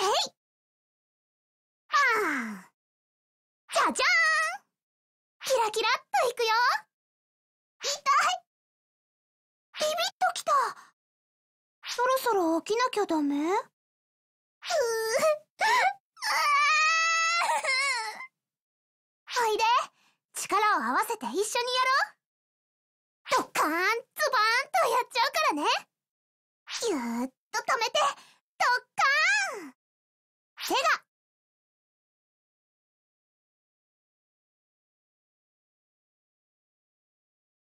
えいはあじゃじゃーんキラキラっといくよ痛いビビッときたそろそろ起きなきゃダメおいで力を合わせて一緒にやろうドカーンズバーンとやっちゃうからねぎゅーっ